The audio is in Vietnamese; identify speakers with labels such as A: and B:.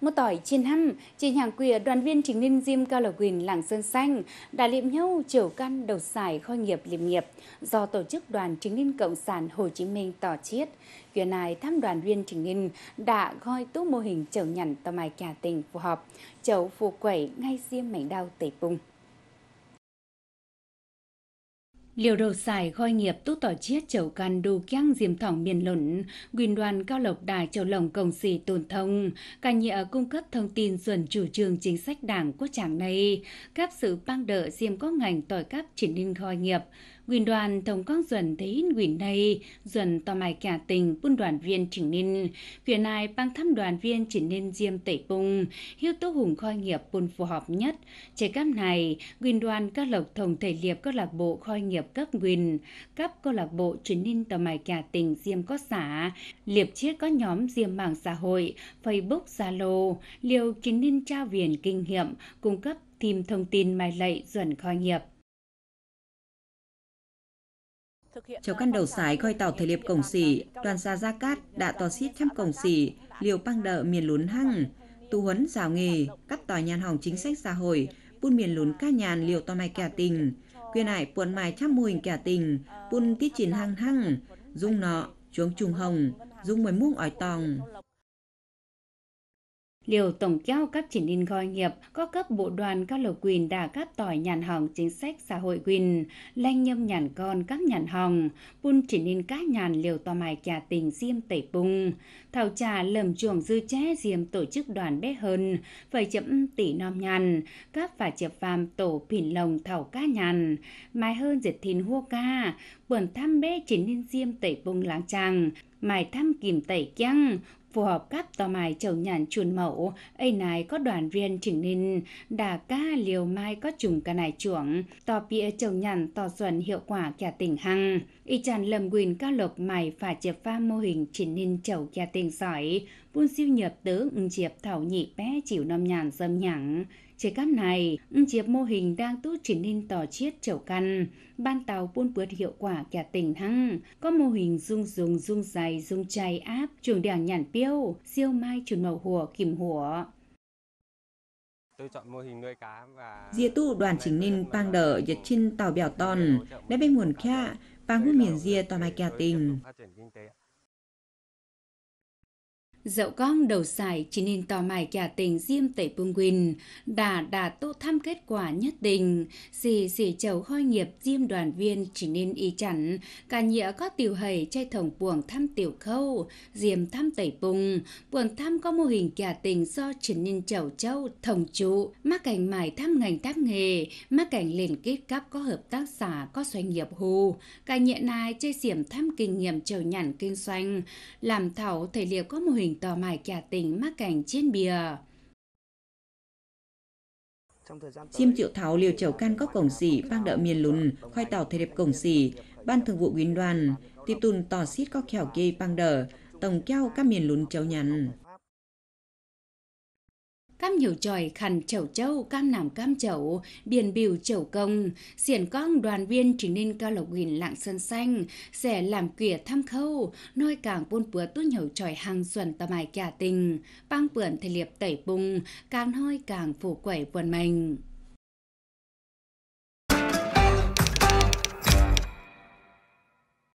A: mua tỏi trên hăm trên hàng quìa đoàn viên chính ninh diêm cao lộc quỳnh làng sơn xanh đã liệm nhau chiều căn đầu giải khoi nghiệp liệm nghiệp do tổ chức đoàn chính ninh cộng sản hồ chí minh tỏ chiết kia này thăm đoàn viên chính ninh đã gọi tú mô hình chậu nhằn tòa mài cả tỉnh phù hợp chậu phù quẩy ngay riêng mảnh đau tẩy bung Liều đầu xài khoai nghiệp tú tỏ chiết chầu can đu kiang diêm thỏng miền lụn, quyền đoàn cao lộc đài chầu lồng công sĩ tồn thông, cả nhịa cung cấp thông tin xuẩn chủ trương chính sách đảng quốc trảng này, các sự băng đỡ diêm có ngành tỏi các chỉnh ninh khoai nghiệp, quyền đoàn thống con duẩn thấy quyền này duẩn tòa mài cả tình quân đoàn viên chỉnh ninh quyền này băng thăm đoàn viên chỉnh ninh diêm tẩy bung hiếu tố hùng khoai nghiệp quân phù hợp nhất chế cam này quyền đoàn các lộc tổng thể liệp các lạc bộ khoai nghiệp các quyền, các câu lạc bộ truyền ninh tờ mài cả tình, riêng có xã, liệp chết các nhóm riêng mạng xã hội, Facebook, Zalo, liều truyền ninh trao viền kinh nghiệm, cung cấp tìm thông tin mai lệ duẩn khoi nghiệp. Cháu căn đầu sái coi tàu
B: thể liệp cổng xỉ, đoàn xa gia cát đã tò xít trăm cổng xỉ, liều băng đợ miền lún hăng, tu huấn giáo nghề, cắt tòa nhàn hỏng chính sách xã hội, buôn miền lún ca nhàn liều to mai kẻ tình, quyền ải buồn mài trăm mùi kẻ tình bun tít chỉnh hăng hăng
A: dung nọ chuống trùng hồng dung mười muông ỏi tòng Liều tổng kéo các chỉ ninh gọi nghiệp, có cấp bộ đoàn các lầu quyền đã cáp tỏi nhàn hỏng chính sách xã hội quyền, lanh nhâm nhàn con các nhàn hỏng, buôn chỉ ninh các nhàn liều tòa mài trà tình diêm tẩy bung. Thảo trà lầm chuồng dư ché diêm tổ chức đoàn bé hơn, phải chậm tỷ nom nhàn, các và chập phàm tổ phỉn lồng thảo cá nhàn, mai hơn diệt thìn hua ca, buồn thăm bé chỉ ninh diêm tẩy bung láng tràng, mài thăm kìm tẩy chăng phù hợp các tòa mài chầu nhàn chuồn mẫu ấy này có đoàn viên chỉnh ninh đà ca liều mai có trùng ca này chuộng tòa bia chầu nhàn tòa xuân hiệu quả cả tỉnh hăng y tràn lầm quyền cao lộc mài phải chếp pha mô hình chỉnh ninh chầu cả tỉnh sỏi, buôn siêu nhập tứ chiệp thảo nhị bé chịu năm nhàn dâm nhẳng Chế cáp này, chiếc mô hình đang tu chỉ nên tỏ chiết chầu căn, ban tàu buôn bướt hiệu quả cả tỉnh hăng. Có mô hình dung dùng dung dày dung chay áp, trường đảng nhản piêu, siêu mai trường màu hùa kìm hùa.
B: Tôi chọn mô hình nuôi cá và...
A: Dìa tu đoàn chính nên
B: tăng đỡ dệt trên tàu bèo tòn đã bên nguồn kha, và ngũ miền dìa tòa mai kẻ tình.
A: Dậu con đầu giải chỉ nên tò mải cả tình diêm tẩy bung quỳnh, đã đã tô thăm kết quả nhất định, xì xì chầu hoi nghiệp diêm đoàn viên chỉ nên y chắn, cả nhựa có tiểu hầy chay thổng buồng thăm tiểu khâu, diêm thăm tẩy bung, buồng thăm có mô hình cả tình do chỉ nên chầu châu, thổng trụ, mắc cảnh mài thăm ngành tác nghề, mắc cảnh liền kết cấp có hợp tác xã, có doanh nghiệp hù, cả nhựa này chay xiểm thăm kinh nghiệm chầu nhằn kinh doanh, làm thảo thể liệu có mô hình mình tò mải cả tình mắc cảnh trên bìa. chim
B: triệu tháo liều chầu can có cổng xỉ, bang đỡ miền lùn, khoai tàu thể đẹp cổng xỉ, ban thường vụ quyến đoàn, tiếp tùn
A: tỏ xít có khẻo kê bang đỡ, tổng keo các miền lùn chầu nhằn cam nhiều tròi khăn chẩu châu cam nằm cam chẩu biển biểu chẩu công xiển con đoàn viên trình nên cao lộc nghìn lạng sơn xanh sẽ làm kìa thăm khâu noi càng buôn bữa tốt nhiều tròi hàng xuân tầm mài cả tình băng bượn thể liệp tẩy bùng càng hoi càng phủ quẩy quần mình